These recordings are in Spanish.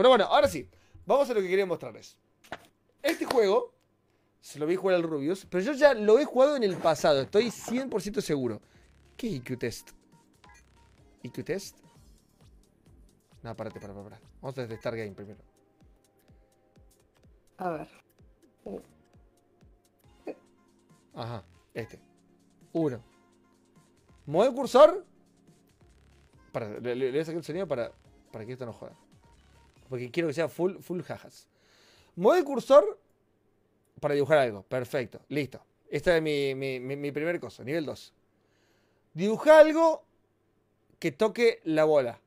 Pero bueno, ahora sí, vamos a lo que quería mostrarles. Este juego, se lo vi jugar al Rubius, pero yo ya lo he jugado en el pasado, estoy 100% seguro. ¿Qué es IQ Test? ¿IQ Test? No, parate, para, para, Vamos a detectar game primero. A ver. Ajá, este. Uno. Mueve el cursor. Para, le, voy a sacar el sonido para, para que esto no joda porque quiero que sea full, full jajas. Mueve el cursor para dibujar algo. Perfecto, listo. Esta es mi, mi, primer cosa, nivel 2. Dibuja algo que toque la bola.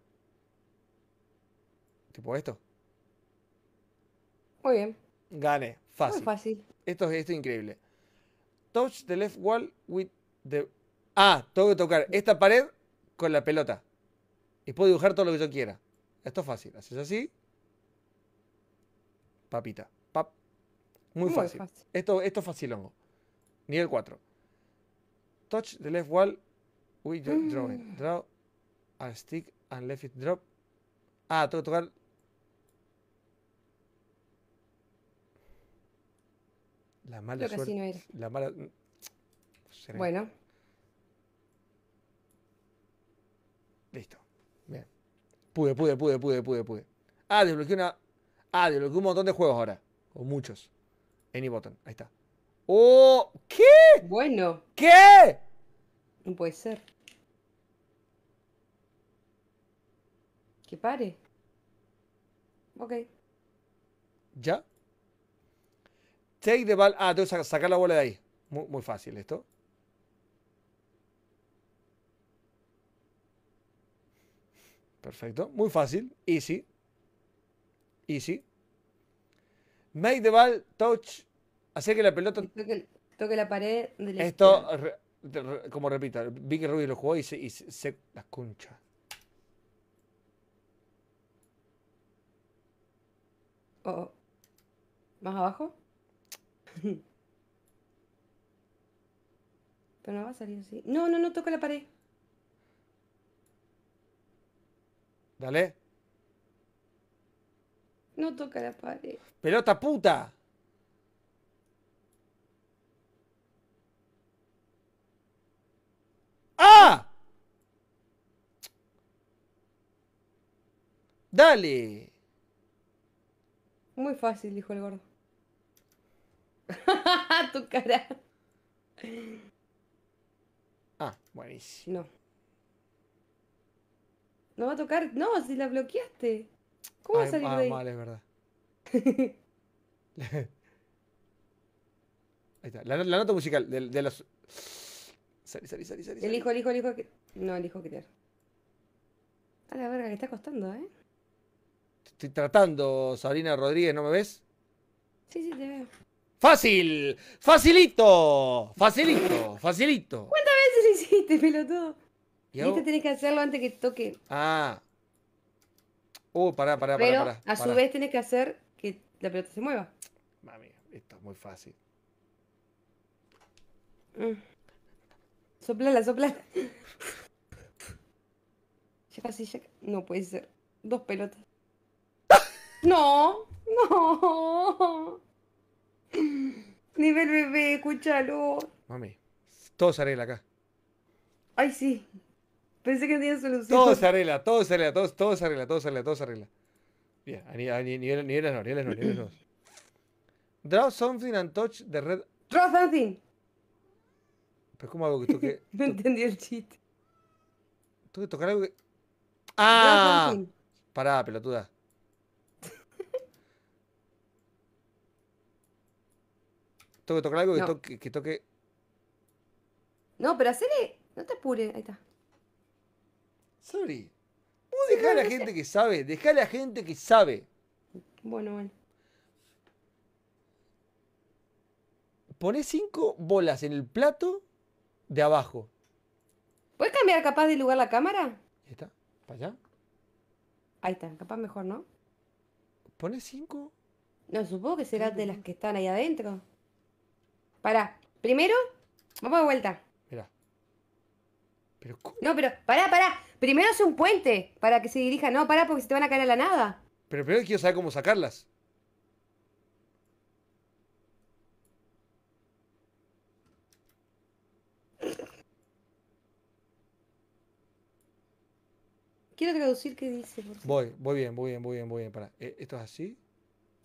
Tipo esto. Muy bien. Gane, fácil. fácil. Esto, esto es increíble. Touch the left wall with the. Ah, tengo que tocar esta pared con la pelota. Y puedo dibujar todo lo que yo quiera. Esto es fácil. Haces así papita. Pap. Muy, fácil. Esto, esto es facilongo. Nivel 4. Touch the left wall. Uy, yo draw it. Mm. Draw a stick and left it drop. Ah, tengo que tocar. La mala suerte. La mala. Mm, bueno. Listo. Bien. Pude, pude, pude, pude, pude, pude. Ah, desbloqueé una Ah, que un montón de juegos ahora. O muchos. Any button, ahí está. ¡Oh! ¿Qué? Bueno. ¿Qué? No puede ser. Que pare. Ok. ¿Ya? Take the ball. Ah, tengo que sacar la bola de ahí. Muy, muy fácil esto. Perfecto. Muy fácil. Easy sí. Make the ball touch. Hacer que la pelota. Toque, la pared Esto, como repito, Vicky Rubio lo jugó y se, y se, las conchas. Oh, oh. ¿Más abajo? Pero no va a salir así. No, no, no toca la pared. Dale. No toca la pared. ¡Pelota puta! ¡Ah! Dale. Muy fácil, dijo el gordo. tu cara. Ah, buenísimo. No. No va a tocar. No, si la bloqueaste. ¿Cómo va a salir ah, mal, es verdad. ahí está. La, nota musical de, de los. Salí, salí, salí, salí. Elijo, elijo, elijo. No, elijo querido. A la verga, que está costando, ¿eh? Estoy tratando, Sabrina Rodríguez, ¿no me ves? Sí, sí, te veo. ¡Fácil! ¡Facilito! ¡Facilito! ¡Facilito! ¿Cuántas veces lo hiciste, pelotudo? Y, y este tenés que hacerlo antes que toque. Ah, Oh, pará, pará, pará. Pero pará, a su vez tenés que hacer que la pelota se mueva. Mami, esto es muy fácil. Mm. Soplala, soplala. ya casi, ya. No puede ser. Dos pelotas. no, no. Nivel bebé, escúchalo. Mami, todo se arregla acá. Ay, sí, Pensé que no tenía solución. Todo se arregla, todo se arregla, todo, se arregla, todo se arregla, todo se arregla. Bien, ni niveles, ni no, niveles no, niveles no. Draw something and touch the red. Draw something. Pero ¿cómo hago que toque? no entendí el cheat. Tengo que tocar algo que. ¡Ah! Pará, pelotuda. Tengo que tocar algo que toque. No, pero hacele. No te apures, ahí está. Sorry. Vos dejá a la gente que sabe, dejá a la gente que sabe. Bueno, bueno. Poné cinco bolas en el plato de abajo. ¿Puedes cambiar capaz de lugar la cámara? Ahí está, para allá. Ahí está, capaz mejor, ¿no? Pone cinco. No, supongo que será de las que están ahí adentro. Pará, primero, vamos de vuelta. Mira. Pero No, pero pará, pará. Primero hace un puente para que se dirija. No, para porque se te van a caer a la nada. Pero primero quiero saber cómo sacarlas. Quiero traducir qué dice. Por Voy, voy bien, voy bien, voy bien, voy bien. Para. Eh, ¿Esto es así?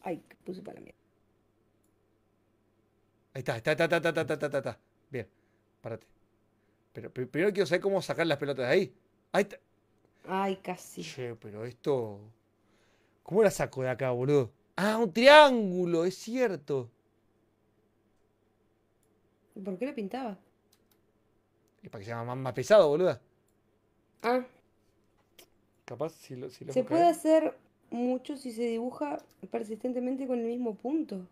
Ay, puse para la mierda. Ahí está, está, está, está, está, está, está, está, Bien, párate. Pero primero quiero saber cómo sacar las pelotas de ahí. Ahí Ay, casi. Che, pero esto. ¿Cómo la saco de acá, boludo? Ah, un triángulo, es cierto. por qué lo pintaba? Es para que sea más, pesado, boluda. Ah. Capaz si lo. se puede hacer mucho si se dibuja persistentemente con el mismo punto.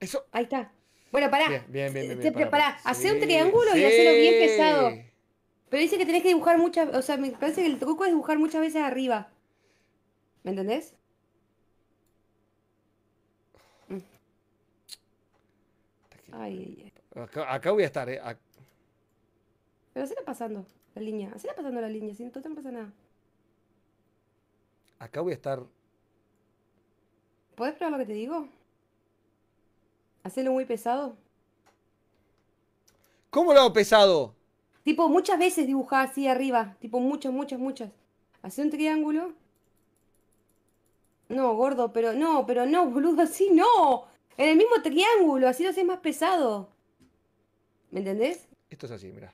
Eso. Ahí está. Bueno, pará. Bien, bien, bien. pará, Hacé un triángulo y hacerlo bien pesado. Pero dice que tenés que dibujar muchas. O sea, me parece que el truco es dibujar muchas veces arriba. ¿Me entendés? Mm. Ay, ay, acá, acá, voy a estar, ¿eh? Pero hacela pasando la línea. Hacela pasando la línea, si no, no pasa nada. Acá voy a estar. ¿Puedes probar lo que te digo? Hacelo muy pesado? ¿Cómo lo hago pesado? Tipo, muchas veces dibujar así arriba. Tipo, muchas, muchas, muchas. hacer un triángulo. No, gordo, pero no, pero no, boludo, así no. En el mismo triángulo, así lo haces más pesado. ¿Me entendés? Esto es así, mirá.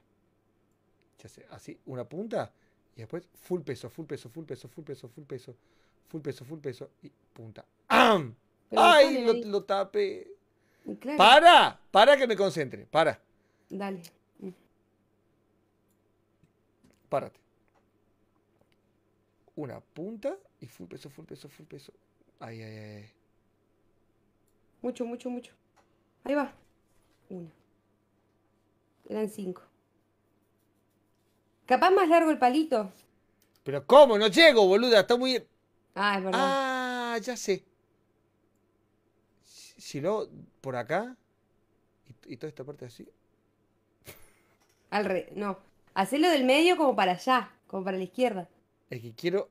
así, una punta y después full peso, full peso, full peso, full peso, full peso, full peso, full peso y punta. ¡Ay! Lo, lo tapé. Para, para que me concentre, para. Dale. Párate. Una punta y full peso, full peso, full peso. Ay, ay, ay. Mucho, mucho, mucho. Ahí va. Una. Eran cinco. Capaz más largo el palito. Pero ¿cómo? No llego, boluda. Está muy... Ah, ah, ya sé. Si, no por acá y, toda esta parte así. Al re, no. Hacelo del medio como para allá, como para la izquierda. el que quiero.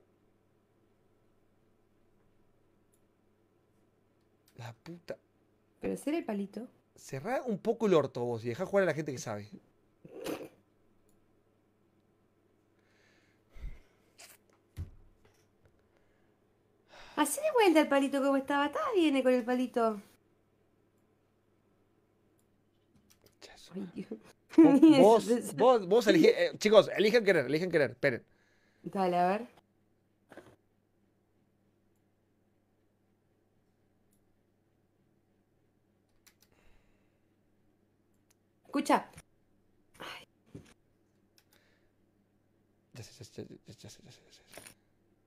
La puta. Pero hacer el palito. Cerrá un poco el orto vos y dejá jugar a la gente que sabe. Así de vuelta el palito como estaba. Está bien eh, con el palito. Vos, vos, vos eh, chicos, eligen querer, eligen querer, esperen. Dale, a ver. Escucha.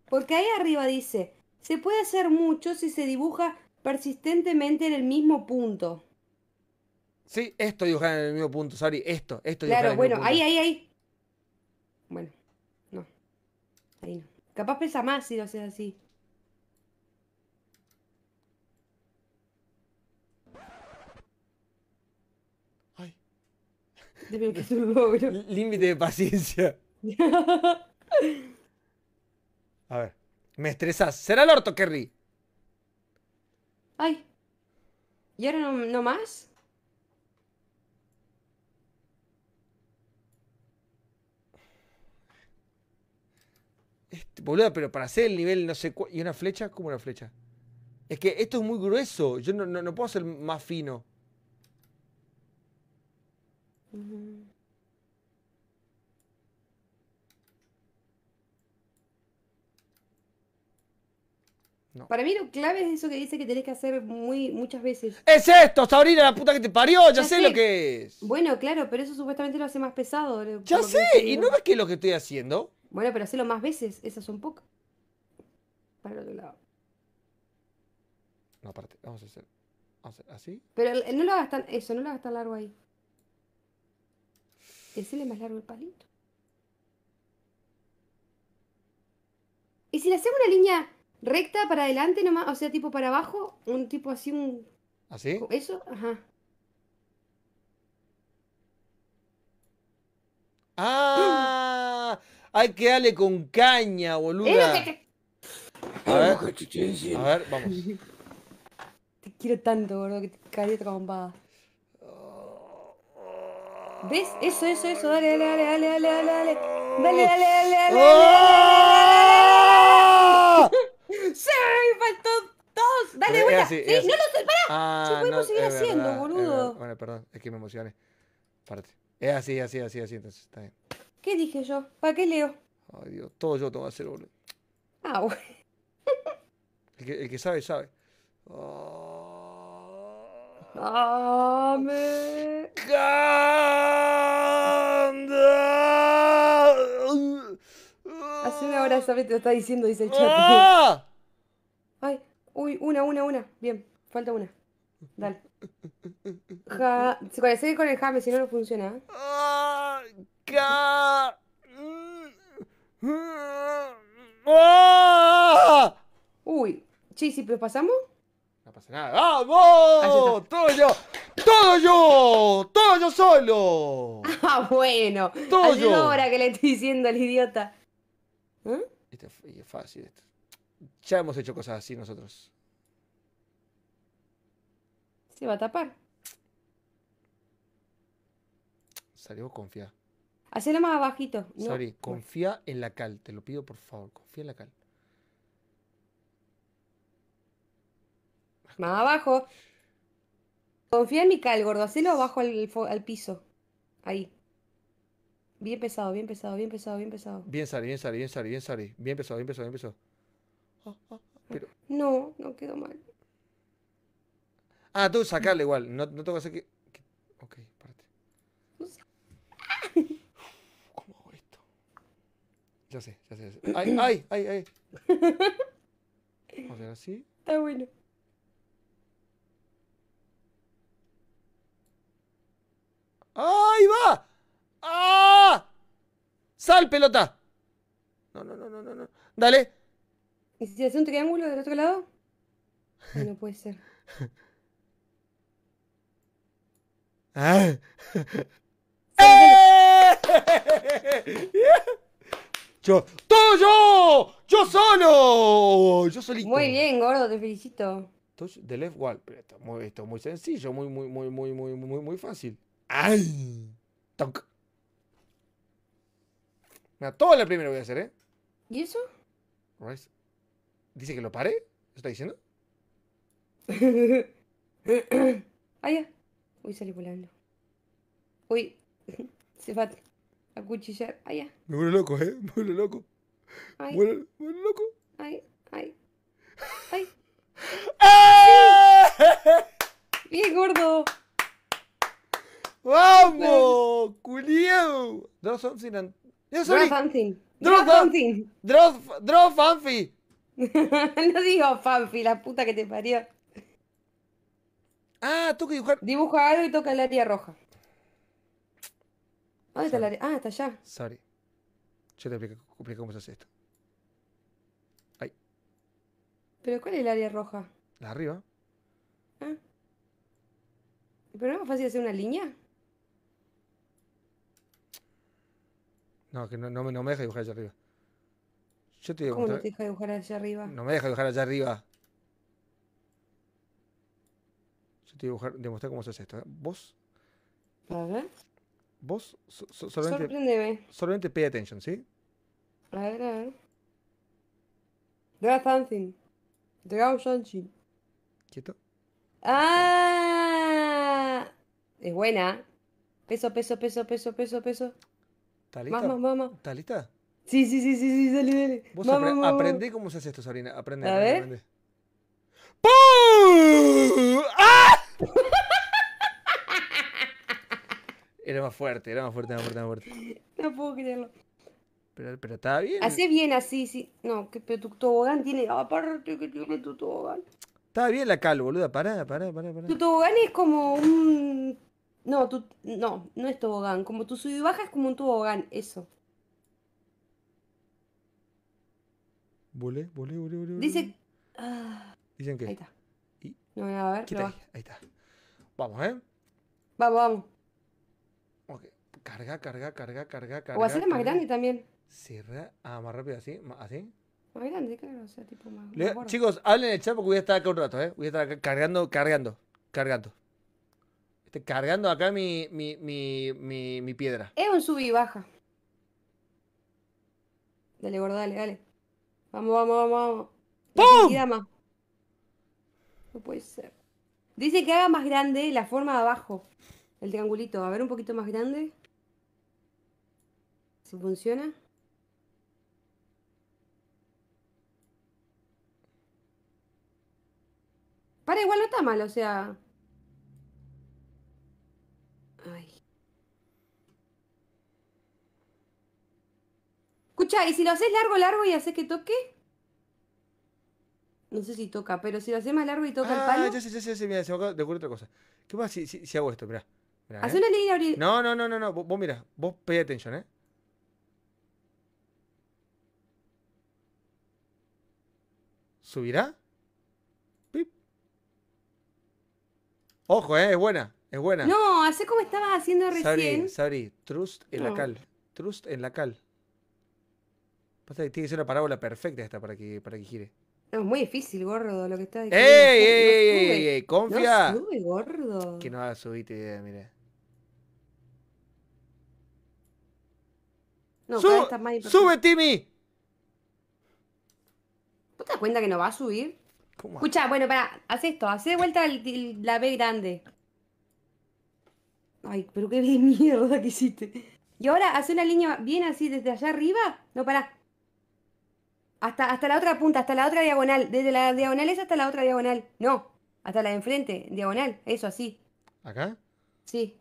Porque ahí arriba dice, se puede hacer mucho si se dibuja persistentemente en el mismo punto. Sí, esto dibujar en el mismo punto, sorry, esto, esto Claro, dibujar bueno, en el mismo ahí, ahí, ahí. Bueno, no. Ahí no. Capaz pesa más si lo hace así. Ay. que es un logro. Límite de paciencia. A ver. Me estresas. Será el orto, Kerry. Ay. ¿Y ahora no más? boludo, pero para hacer el nivel no sé cuál. ¿Y una flecha? ¿Cómo una flecha? Es que esto es muy grueso. Yo no, puedo ser más fino. Para mí lo clave es eso que dice que tenés que hacer muy, muchas veces. ¡Es esto, Sabrina, la puta que te parió! ¡Ya, sé, lo que es! Bueno, claro, pero eso supuestamente lo hace más pesado. ¡Ya sé! ¿Y no ves que es lo que estoy haciendo? Bueno, pero hacerlo más veces, esas son pocas. Para el otro lado. No, aparte, vamos a hacer, vamos así. Pero eh, no lo hagas tan, eso, no lo hagas tan largo ahí. Hacele más largo el palito. Y si le hacemos una línea recta para adelante nomás, o sea, tipo para abajo, un tipo así, un... ¿Así? Eso, ajá. ¡Ah! Hay que darle con caña, boluda. A ver, a ver, vamos. Te quiero tanto, boludo, que te caí bombada. ¿Ves? Eso, eso, eso. Dale, dale, dale, dale, dale, dale. Dale, dale, dale, dale. ¡Oh! ¡Sí! Faltó dos. Dale, vuelta. Sí, no lo pará. Ah, podemos seguir haciendo, boludo. Bueno, perdón, es que me emocioné. Parte. Es así, así, así, así, entonces está bien. ¿Qué dije yo? ¿Para qué leo? Ay, Dios, todo yo tengo que hacer, boludo. Ah, el, que, sabe, sabe. Oh, Hace una hora Sabe te lo está diciendo, dice el chat. Ah. Ay, uy, una, una, una. Bien, falta una. Dale. Ja... Seguí con el jame, si no, no funciona. ¿eh? Ah. ¡Ah! Uy, Chisi, ¿pero pasamos? No pasa nada. ¡Vamos! Todo yo. ¡Todo yo! ¡Todo yo solo! Ah, bueno. Todo yo. que le estoy diciendo al idiota. ¿Eh? Este es fácil esto. Ya hemos hecho cosas así nosotros. Se va a tapar. Salió confiado. Hacelo más abajito. No. confía en la cal, te lo pido por favor, confía en la cal. Más abajo. Confía en mi cal, gordo. Hacelo abajo al, piso. Ahí. Bien pesado, bien pesado, bien pesado, bien pesado. Bien Sari, bien Sari, bien Sari, bien Sari. Bien pesado, bien pesado, bien pesado. Ah, ah, ah. No, no quedó mal. Ah, tú que igual. No, no tengo que hacer que... Ya sé, ya sé. Ya sé. Ay, ay, ay, ay. Vamos a así. Está bueno. ¡Ahí va! ¡Ah! ¡Sal, pelota! No, no, no, no, no. no. Dale. ¿Y si hace un triángulo del otro lado? No puede ser. ¡Ah! Yo, ¡Todo yo! ¡Yo solo! Yo solito. Muy bien, gordo, te felicito. The left wall. esto, muy, es muy sencillo, muy, muy, muy, muy, muy, muy, muy fácil. ¡Ay! ¡Tonk! Mira, todo la primera voy a hacer, ¿eh? ¿Y eso? ¿Dice que lo pare? está diciendo? ah, ya. Uy, salí volando. Uy, se va acuchillar allá. Me loco, ¿eh? Me loco. Ay. Me loco. Ay, ay. Ay. ay ¡Ah! Bien gordo. ¡Vamos! ¡Culiao! Draw something and... Draw something. Draw, something. Draw, fanfi. no digo fanfi, la puta que te parió. Ah, toca dibujar. Dibuja algo y toca la área roja. ¿Dónde ah, está el área? ah, está allá. Sorry. Yo te explico, cómo se hace esto. Ahí. ¿Pero cuál es el área roja? La arriba. Ah. ¿Pero no es más fácil hacer una línea? No, que no, me deja dibujar allá arriba. Yo te digo. ¿Cómo no te deja dibujar allá arriba? No me deja dibujar allá arriba. Yo te voy demostrar cómo se hace esto. ¿eh? ¿Vos? A ver. Vos solamente... so, solamente, solamente pay attention, ¿sí? A ver, a ver. There something. un something. Quieto. ¡Ah! Es buena. Peso, peso, peso, peso, peso, peso. ¿Está lista? vamos vamos ¿Está lista? Sí, sí, sí, sí, sí, dale, dale. Vos mamá, cómo se hace esto, Sabrina. Aprende, a ver. Aprende. ¡Ah! Era más fuerte, era más fuerte, más fuerte, más fuerte. No puedo creerlo. Pero, pero estaba bien. Hace bien así, sí. No, que, pero tu tobogán tiene. Aparte que tiene tu tobogán. Estaba bien la cal, boluda. Pará, pará, pará, pará. Tu tobogán es como un. No, tu... no, no es tobogán. Como tu sub baja es como un tobogán, eso. Volé, volé, volé, volé. Dice. Dicen que. Ahí está. Y... No, a ver. ahí. ahí está. Vamos, ¿eh? Vamos, vamos. Okay. Carga, carga, carga, carga, carga. O hacerle más grande también. Cierra. Ah, más rápido, así. Así. Más grande, claro. O sea, tipo más. Le, chicos, hablen en el chat porque voy a estar acá un rato, ¿eh? Voy a estar acá cargando, cargando, cargando. Estoy cargando acá mi, mi, mi, mi, mi piedra. Es un sub y baja. Dale, gordo, dale, dale. Vamos, vamos, vamos, vamos. ¡Pum! No puede ser. Dice que haga más grande la forma de abajo. El triangulito, a ver un poquito más grande. Si funciona. Para, igual no está mal, o sea... Ay. Escucha, ¿y si lo haces largo, largo y haces que toque? No sé si toca, pero si lo haces más largo y toca el ah, palo... ya sé, ya sé, ya sé, mira, se me otra cosa. ¿Qué pasa si, hago esto? mira. Haz eh. una línea No, no, no, no, no. Vos, mirá mira, vos pay atención, ¿eh? ¿Subirá? Pip. Ojo, ¿eh? Es buena, es buena. No, hace como estabas haciendo recién. sabri sabri Trust en la cal. Trust en la cal. Tiene que ser una parábola perfecta esta para que, para que gire. es muy difícil, gordo, lo que está diciendo. ¡Ey, ey, ey, ey! confía sube, gordo. Que no haga idea, mira. No, ¡Sube, Timmy! ¿Tú te das cuenta que no va a subir? Escucha, bueno, para, haz esto, haz de vuelta la B grande. Ay, pero qué mierda que hiciste. Y ahora haz una línea bien así desde allá arriba. No, para. Hasta, hasta la otra punta, hasta la otra diagonal. Desde la diagonal esa hasta la otra diagonal. No, hasta la de enfrente, diagonal. Eso, así. ¿Acá? Sí.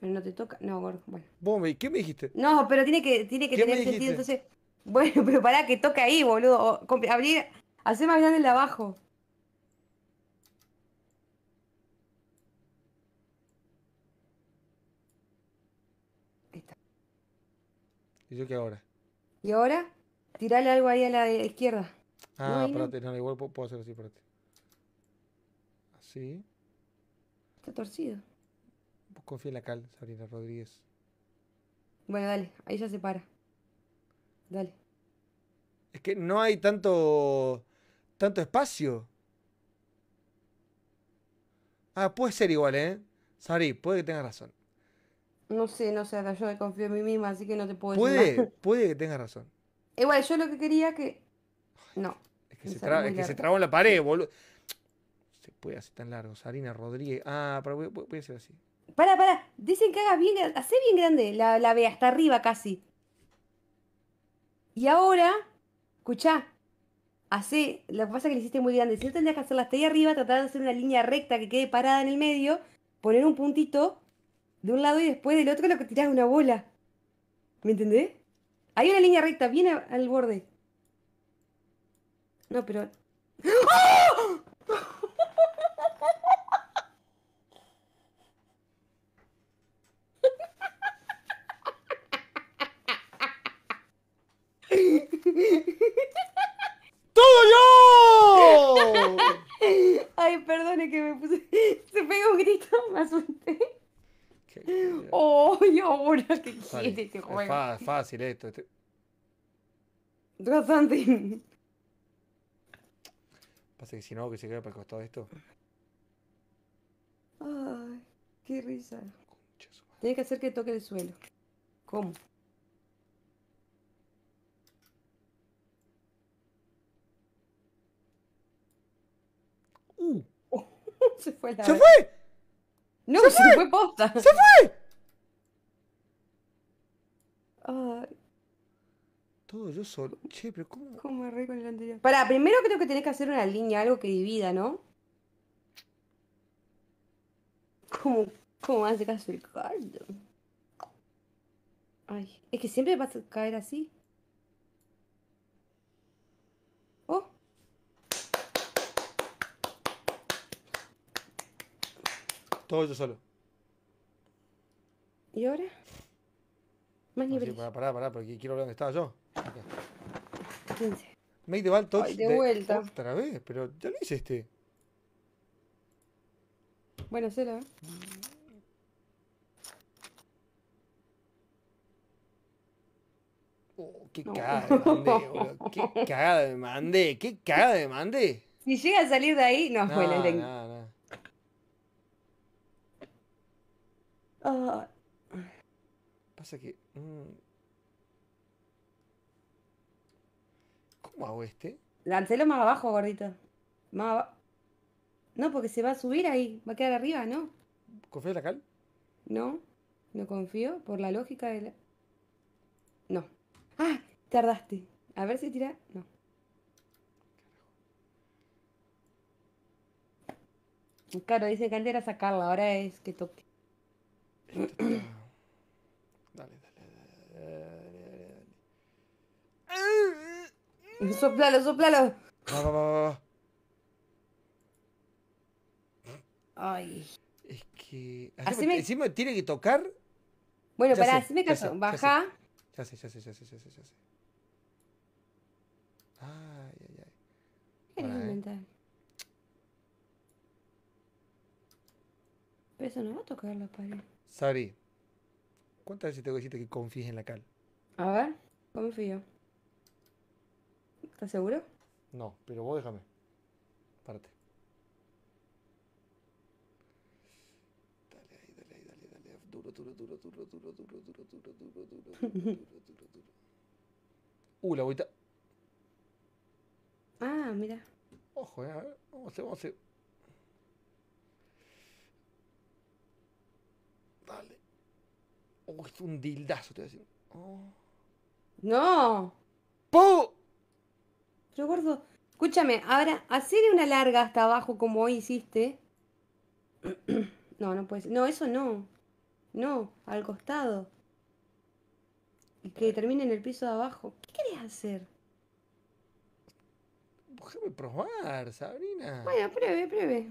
Pero no te toca. No, gordo. Bueno. Bombe, ¿qué me dijiste? No, pero tiene que, tiene que tener sentido. Entonces, bueno, pero pará, que toca ahí, boludo. abrir. Hacer más grande el de abajo. Ahí está. ¿Y yo qué ahora? ¿Y ahora? tirarle algo ahí a la izquierda. Ah, espérate, no, igual puedo, hacer así, espérate. Así. Está torcido confía en la cal, Sabrina Rodríguez. Bueno, dale, ahí ya se para. Dale. Es que no hay tanto. tanto espacio. Ah, puede ser igual, ¿eh? Sabri, puede que tengas razón. No sé, no sé, yo confío en mí misma, así que no te puedo puede, decir. Puede, puede que tengas razón. Igual, yo lo que quería que. No. Es que, se, tra trabó en la pared, boludo. Se puede hacer tan largo. Sabrina Rodríguez. Ah, pero voy a hacer así. Para, para. Dicen que hagas bien, hace bien grande la, B, hasta arriba casi. Y ahora, escucha, hace, lo que pasa es que le hiciste muy grande. Si no tendrías que hacerla hasta ahí arriba, tratar de hacer una línea recta que quede parada en el medio, poner un puntito de un lado y después del otro lo que tirás una bola. ¿Me entendés? Hay una línea recta, viene al borde. No, pero. ¡Oh! ¡Todo yo! Ay, perdone que me puse. Se pegó un grito, me asusté. ¿Qué? Oh, y ahora qué vale. este juego. Es fácil esto. Este... Pasa que si no, que se queda para el costado de esto. Ay, qué risa. Tienes que hacer que toque el suelo. ¿Cómo? Uh. se fue la. ¡Se fue! No, se, fue! posta. ¡Se fue! Todo yo solo. Che, pero ¿cómo? ¿Cómo erré con el anterior? Para, primero creo que tenés que hacer una línea, algo que divida, ¿no? ¿Cómo, cómo hace caso el cardo? Ay, es que siempre vas a caer así. Todo yo solo. ¿Y ahora? Más no, Sí, pará, pará, porque quiero ver dónde estaba yo. Acá. Make the ball de, vuelta. Otra vez, pero ya lo hice este. Bueno, se ¿eh? Oh, qué caga cagada me boludo. Qué cagada de mandé. Qué cagada de mandé. Si llega a salir de ahí, no, no fue la Ah. pasa que... Mm. ¿Cómo hago este? Lancelo más abajo, gordito. Más abajo. No, porque se va a subir ahí. Va a quedar arriba, ¿no? ¿Confías en la cal? No, no confío por la lógica de la... No. ¡Ah! Tardaste. A ver si tira... No. Claro, dice que antes era sacarla, ahora es que toque. Dale, dale, dale, dale, dale, dale. Soplalo, soplalo. Ay. Es que. Así me... Encima tiene que tocar. Bueno, pará, así me caso. Baja. Ya sé, ya sé, ya sé, ya sé, ya sé. Ay, ay, ay. ¿Qué Pero eso no va a tocar la pared. Sari, ¿cuántas veces te que decirte que confíes en la cal? A ver, confío. ¿Estás seguro? No, pero vos déjame. Párate. Dale ahí, dale dale, dale. Duro, duro, duro, duro, duro, duro, duro, duro, duro, duro, duro, duro, duro. Uh, la vuelta. Ah, mira. Ojo, Vamos a hacer, vamos a hacer. es un dildazo, oh. No. ¡Po! Pero gordo, escúchame, ahora hacer una larga hasta abajo como hoy hiciste. no, no puede No, eso no. No, al costado. Y que termine en el piso de abajo. ¿Qué querés hacer? Déjame probar, Sabrina. Bueno, pruebe, pruebe.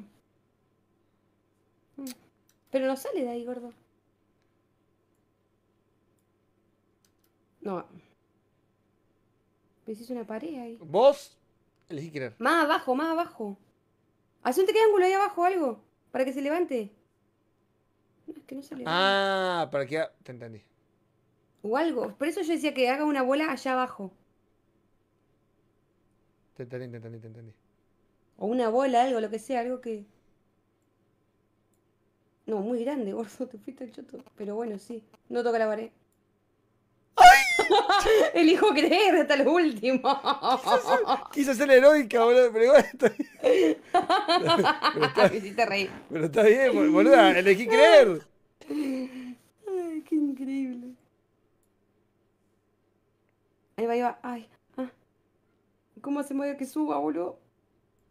Mm. Pero no sale de ahí, gordo. No. una pared ahí. ¿Vos? Elegí Más abajo, más abajo. haz un triángulo ahí abajo algo. Para que se levante. Ah, para que. Te entendí. O algo. Por eso yo decía que haga una bola allá abajo. Te entendí, te entendí, te entendí. O una bola, algo, lo que sea, algo que. No, muy grande, gordo, te fuiste el choto. Pero bueno, sí. No toca la pared. Elijo creer hasta lo último. Quise ser heroica, boludo, pero igual estoy... está... Me hiciste reír. Pero está bien, boluda, elegí creer. Ay, qué increíble. Ahí va, ahí va. Ay, ah. ¿Cómo se mueve que suba, boludo?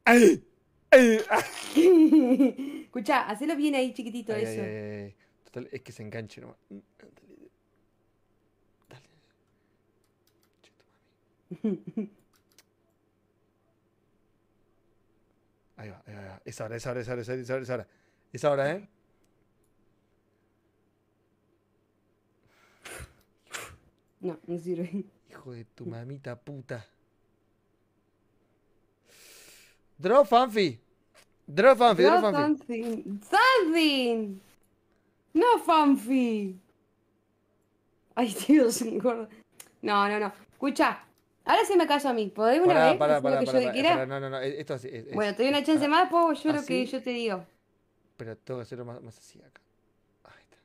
¡Ay! ay, ay. Ah. Escucha, hacelo bien ahí, chiquitito, eso. Total, es que se enganche nomás. Ahí va, ahí va, Es ahora, es ahora, es ahora, es ahora, es ahora, ¿eh? No, no sirve. Hijo de tu mamita puta. Draw Fanfi. Draw Fanfi, draw, Fanfi. No Fanfi. Ay, Dios, No, no, no. Escucha, Ahora sí me callo a mí. ¿Podés una vez? que yo quiera? no, no, no. Esto es, bueno, te doy una chance ah, más, Pues yo lo que yo te digo. Pero tengo que hacerlo más, más así acá. Ahí está.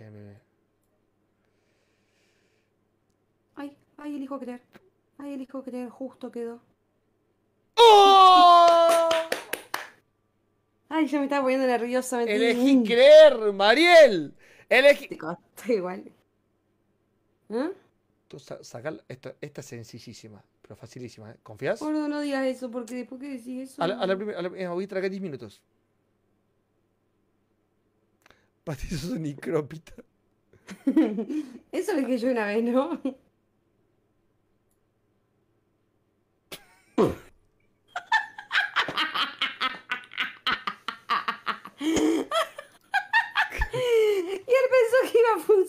Bien, bien, bien. Ay, ay, elijo creer. Ay, elijo creer, justo quedó. ¡Oh! Ay, yo me estaba poniendo nervioso. Elegí creer, Mariel. Elegí. Estoy igual. ¿Eh? sacar esta, esta es sencillísima, pero facilísima. ¿eh? ¿Confías? Gordo, no digas eso, porque después que decís eso. A la, primera, a eh, voy a 10 minutos. Pati, sos un eso lo dije yo una vez, ¿no?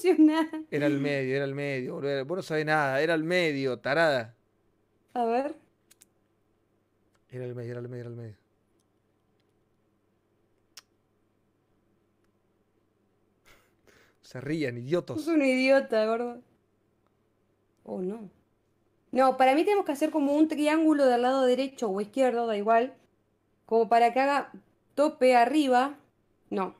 Era el medio, era el medio, boludo. Vos no sabés nada, era el medio, tarada. A ver. Era el medio, era el medio, era el medio. Se rían, idiotos. Es un idiota, gordo. Oh, no. No, para mí tenemos que hacer como un triángulo del lado derecho o izquierdo, da igual. Como para que haga tope arriba. No,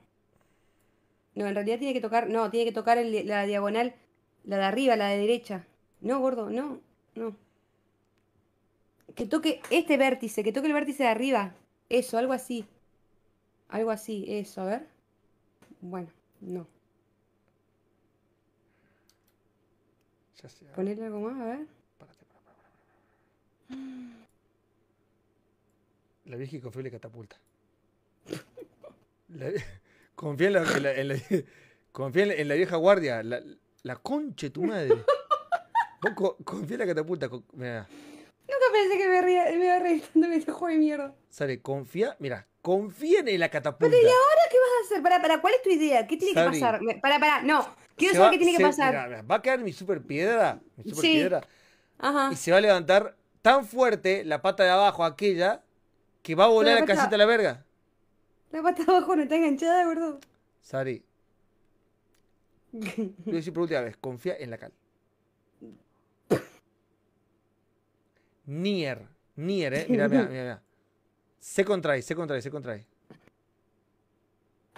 no, en realidad tiene que tocar. No, tiene que tocar la diagonal. La de arriba, la de derecha. No, gordo, no, no. Que toque este vértice, que toque el vértice de arriba. Eso, algo así. Algo así, eso, a ver. Bueno, no. Ponerle algo más, a ver. la vieja y catapulta. la... Confía en la, confía en la vieja guardia. La, conche tu madre. confía en la catapulta. Mira. Nunca pensé que me, me iba a reír tanto de mierda. Sale, confía. Mira, confía en la catapulta. Pero ¿y ahora qué vas a hacer? ¿Para, para cuál es tu idea? ¿Qué tiene que pasar? Para, para, no. Quiero saber qué tiene que pasar. va a quedar mi super piedra. Mi super piedra. Ajá. Y se va a levantar tan fuerte la pata de abajo, aquella, que va a volar la casita a la verga. La pata abajo no está enganchada, gordo. Sari. Yo decir por última vez, confía en la cal. Nier. Nier, eh. Mira, mira, mira. Se contrae, se contrae, se contrae.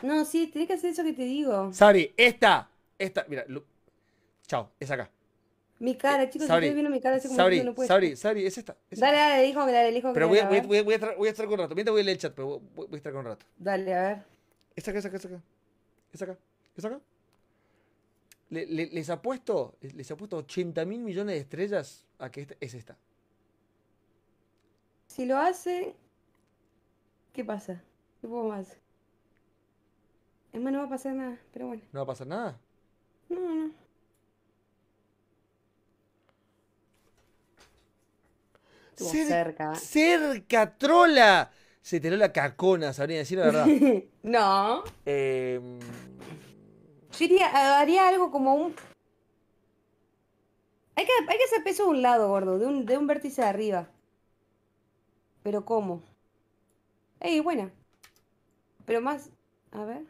No, sí, tenés que hacer eso que te digo. Sari, esta. Esta, mira. Chao, es acá. Mi cara, eh, chicos, si viendo mi cara, así como Sabri, no Sabri, Sabri, es esta. dale, dale, elijo, dale, elijo. Pero voy, a, voy, voy, voy, a estar, voy a estar con rato. Mientras voy a leer el chat, pero voy, a estar con rato. Dale, a ver. Es acá, es acá, es acá. Es acá, es acá. Le, les ha puesto 80 mil millones de estrellas a que esta, es esta. Si lo hace, ¿qué pasa? ¿Qué puedo más? Es más, no va a pasar nada, pero bueno. ¿No va a pasar nada? No, no. cerca. Cerca, trola. Se te la cacona, sabría decir la verdad. no. Em. Yo haría algo como un. Hay que, hay que hacer peso de un lado, gordo, de un, de un vértice de arriba. Pero ¿cómo? ¡Ey, buena! Pero más. A ver.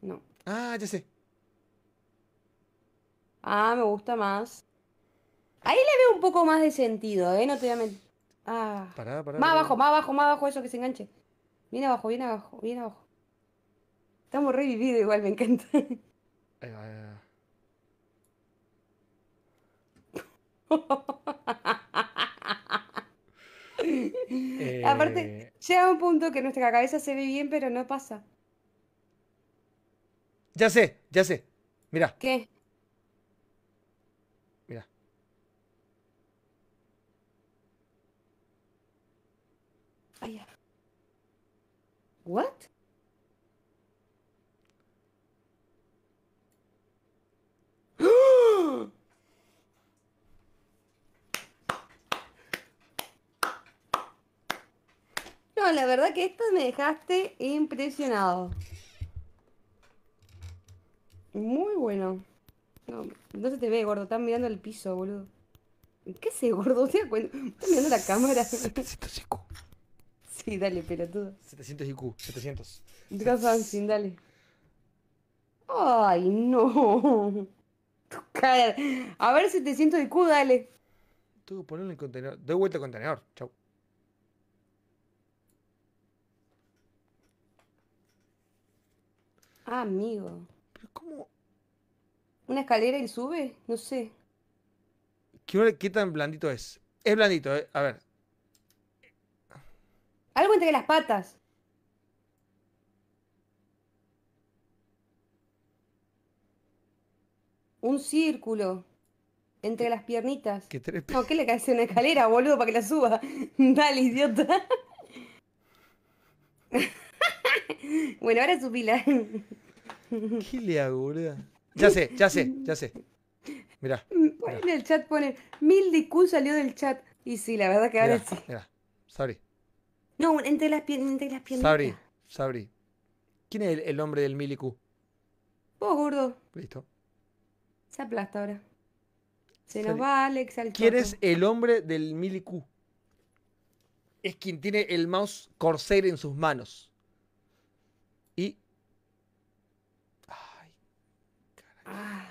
No. Ah, ya sé. Ah, me gusta más. Ahí le veo un poco más de sentido, ¿eh? No te Ah. más abajo, más abajo, más abajo, eso que se enganche. Bien abajo, bien abajo, bien abajo. Estamos revividos igual, me encanta. Eh. Aparte, llega un punto que nuestra cabeza se ve bien, pero no pasa. Ya sé, ya sé. Mira. ¿Qué? ¿What? No, la verdad que esto me dejaste impresionado. Muy bueno. No, se te ve, gordo. están mirando el piso, boludo. ¿Qué se gordo? ¿Te das mirando la cámara. Sí, dale, pelotudo. 700 IQ, 700. sin dale. Ay, no. Tu cara. A ver, 700 IQ, dale. Tengo que el contenedor. Doy vuelta al contenedor. Chau. Ah, amigo. Pero ¿cómo? ¿Una escalera y sube? No sé. ¿Qué, qué tan blandito es? Es blandito, eh. A ver, algo entre las patas. Un círculo. Entre las piernitas. tres No, ¿qué le cae en una escalera, boludo, para que la suba? Dale, idiota. bueno, ahora su pila. ¿Qué le hago, boludo? Ya sé, ya sé, ya sé. Mirá. mirá. En el chat pone, mil de salió del chat. Y sí, la verdad que ahora sí. Mirá. Sorry. No, entre las, piernas, entre las piernas. Sabri, Sabri. ¿Quién es el, hombre del Milicu? Vos, gordo. Listo. Se aplasta ahora. Se lo va Alex al ¿Quién es el hombre del Milicu? Es quien tiene el mouse Corsair en sus manos. Y. Ay.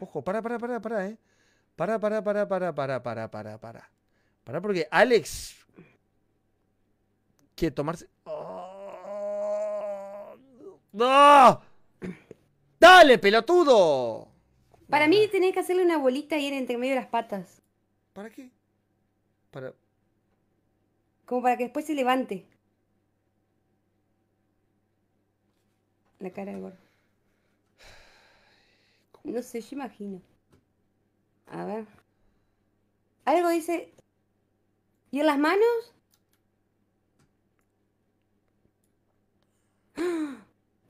Ojo, para, para, para, para, eh. Para, para, para, para, para, para, para, para. Para porque Alex que tomarse. ¡Oh! ¡No! ¡Dale, pelotudo! Para mí tenés que hacerle una bolita ir entre medio de las patas. ¿Para qué? Para. Como para que después se levante. La cara de gordo. No sé, yo imagino. A ver. Algo dice. ¿Y en las manos?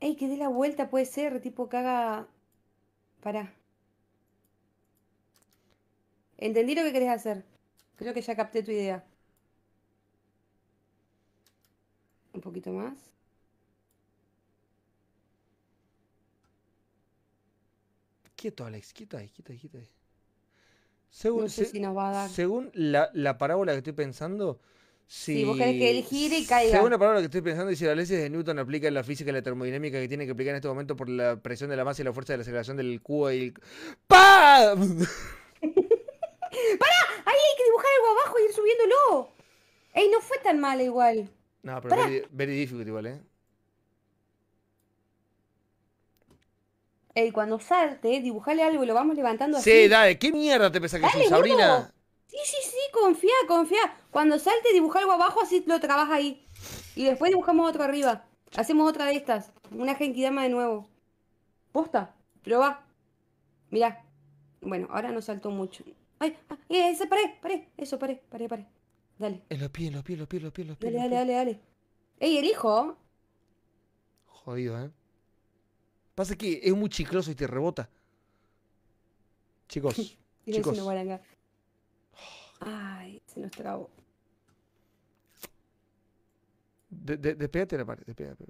¡Ey, que dé la vuelta! Puede ser, tipo que haga... Pará. Entendí lo que querés hacer. Creo que ya capté tu idea. Un poquito más. Quieto, Alex. Quieto ahí, Quieto ahí, Según, Según la parábola que estoy pensando, si, vos querés que él gire y caiga. Según la palabra que estoy pensando, y si las leyes de Newton aplican la física y la termodinámica que tiene que aplicar en este momento por la presión de la masa y la fuerza de la aceleración del cubo y el... ¡Pah! ¡Para! Ahí hay que dibujar algo abajo y ir subiéndolo. Ey, no fue tan mal igual. No, pero very, difficult igual, ¿eh? Ey, cuando salte, dibujale algo y lo vamos levantando así. Sí, dale, ¿qué mierda te pensás que es una Sabrina? Sí, sí, sí, confía, confía. Cuando salte, dibuja algo abajo, así lo trabaja ahí. Y después dibujamos otro arriba. Hacemos otra de estas. Una genkidama de nuevo. Posta, va. Mirá. Bueno, ahora no saltó mucho. ¡Ay! ay, ah, ¡Ese eh, eh, paré! ¡Paré! Eso, paré, paré, paré. Dale. En los pies, en los pies, en los pies, en los pies. Dale, dale, dale, dale. ¡Ey, el hijo! Jodido, ¿eh? Pasa que es muy chicloso y te rebota. Chicos, chicos. Ay, se nos trabó. De, de, la parte. despégate.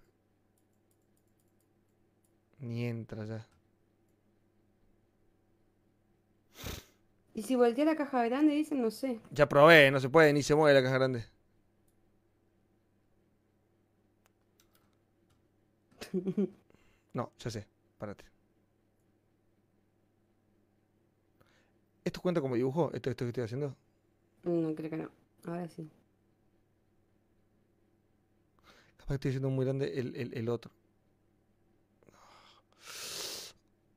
Ni entra ya. Y si volteé la caja grande, dicen, no sé. Ya probé, no se puede, ni se mueve la caja grande. No, ya sé, párate. ¿Esto cuenta como dibujo? ¿Esto, esto que estoy haciendo? No, creo que no. Ahora sí. Capaz estoy siendo muy grande el, el, el otro.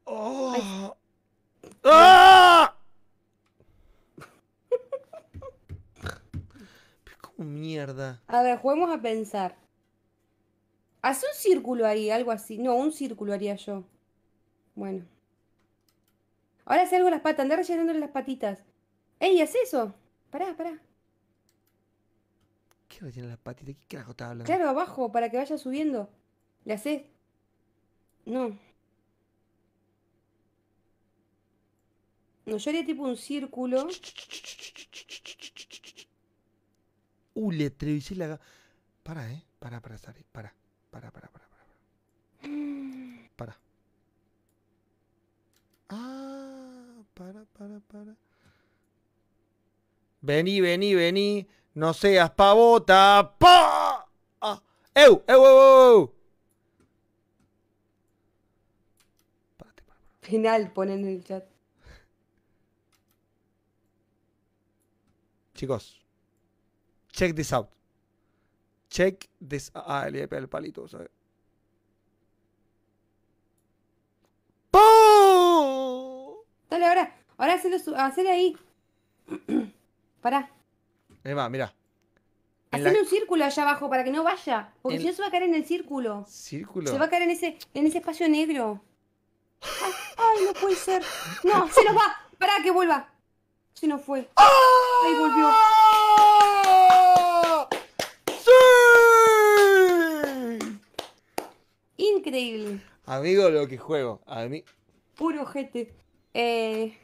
¡Oh! ¡Ah! ¡Ah! Pero mierda. A ver, juguemos a pensar. Hace un círculo ahí, algo así. No, un círculo haría yo. Bueno. Ahora hace algo las patas. Anda rellenándole las patitas. ¡Ey, haz eso! Pará, pará. ¿Qué va la patita? ¿Qué carajo está hablando? Claro, abajo, para que vaya subiendo. Le haces. No. No, yo haría tipo un círculo. Uh, le atrevisé la. Para, eh. Para, para, Sari. Para, para, para, para, para. Para. Ah, para, para, para. Vení, vení, vení. No seas pavota. ¡Pa! Ah. ¡Ew! ¡Ew, ew, ew! Final, ponen en el chat. Chicos, check this out. Check this. Ah, el palito, ¿sabes? ¡Pum! Dale, ahora. Ahora hacelo, hacer ahí. Pará. más, mira. Haceme un círculo allá abajo para que no vaya. Porque si no se va a caer en el círculo. ¿Círculo? Se va a caer en ese, en ese espacio negro. Ay, no puede ser. No, se nos va. Pará que vuelva. Se nos fue. ¡Ah! Ahí volvió. ¡Sí! Increíble. Amigo, lo que juego. A mí. Puro gente. Eh,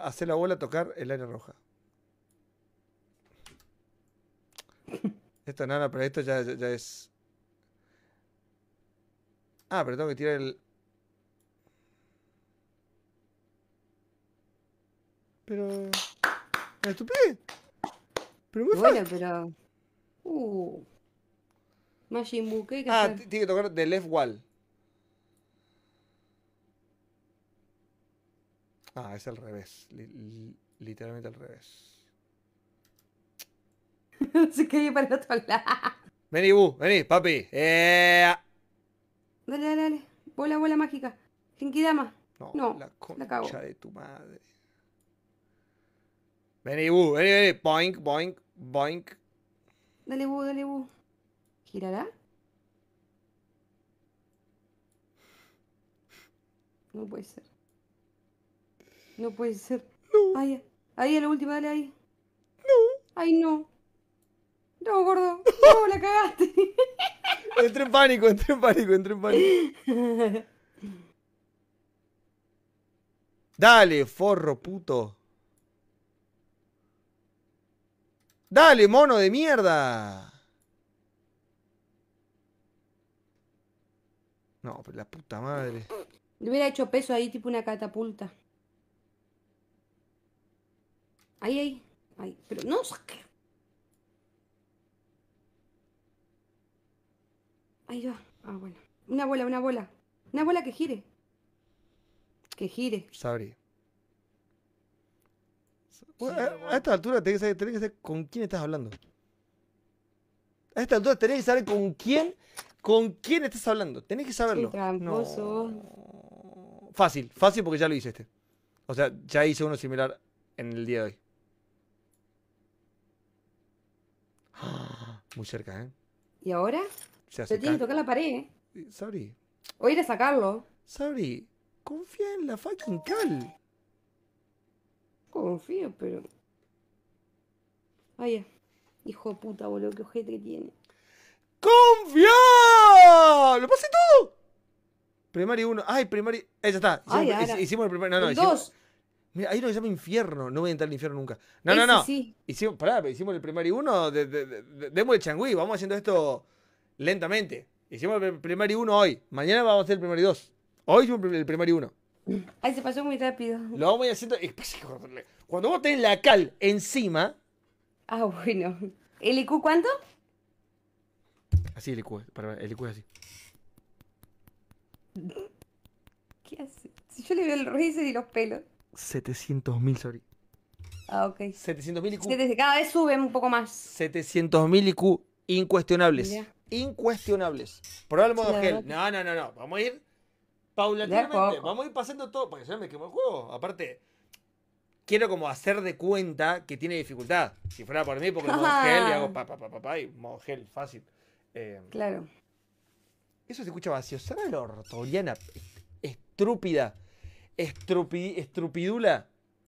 hacer la bola tocar el área roja. Esto no, no, pero esto ya, ya, es. Ah, pero tengo que tirar el. Pero. ¡Estupidez! Pero muy bueno, pero. Uh. Majin Buu, que Ah, tiene que tocar de left wall. Ah, es al revés. literalmente al revés. Se cayó para el otro lado. Vení, Bu, vení, papi. Eh... Dale, dale, dale. Bola, bola mágica. Linkidama. No, no, la concha de tu madre. Vení, Bu, vení, vení. Boink, boink, boink. Dale, Bu, dale, Bu. ¿Girará? No puede ser. No puede ser. No. ahí, a la última, dale ahí. No. Ay, no. No, gordo, no, la cagaste. entré en pánico, entré en pánico, entré en pánico. Dale, forro puto. Dale, mono de mierda. No, pero la puta madre. Le hubiera hecho peso ahí, tipo una catapulta. Ahí, ahí. ahí. Pero no, Ahí va. Ah, bueno. Una bola, una bola. Una bola que gire. Que gire. Sabría. a, esta altura tenés que, saber, con quién estás hablando. A esta altura tenés que saber con quién, con quién estás hablando. Tenés que saberlo. No. Fácil, fácil porque ya lo hice este. O sea, ya hice uno similar en el día de hoy. Muy cerca, ¿eh? ¿Y ahora? Se tiene que tocar la pared. Sabri. O ir a sacarlo. Sabri, confía en la fucking cal. Confío, pero. Vaya. Hijo de puta, boludo, qué ojete que tiene. ¡Confía! ¡Lo pasé todo! Primary 1. ¡Ay, primario! Ahí eh, ya está. Hicimos, Ay, el primario. No, no, hicimos... dos. Mira, hay lo que se llama infierno. No voy a entrar al infierno nunca. No, no, no. Sí. Hicimos, pará, hicimos el Primary 1. De, de, demos el changüí. Vamos haciendo esto lentamente. Hicimos el primary 1 hoy. Mañana vamos a hacer el primary 2 Hoy hicimos el primary 1 Ay, se pasó muy rápido. Lo vamos a ir haciendo. Pues, cuando vos tenés la cal encima. Ah, bueno. ¿El IQ cuánto? Así el IQ. el IQ es así. ¿Qué hace? Si yo le veo el racer y los pelos. 700.000, sorry. Ah, ok. 700.000 IQ. Cada vez suben un poco más. 700.000 IQ incuestionables incuestionables. Prueba el modo gel. No, no, no, no. Vamos a ir paulatinamente. Vamos a ir pasando todo. Porque ya me quemó el juego. Aparte, quiero como hacer de cuenta que tiene dificultad. Si fuera por mí, porque el modo gel y hago pa, pa, pa, pa, y modo gel, fácil. Eh, claro. Eso se escucha vacío. ¿Sabes la ortoriana? Estrúpida. estrupidula.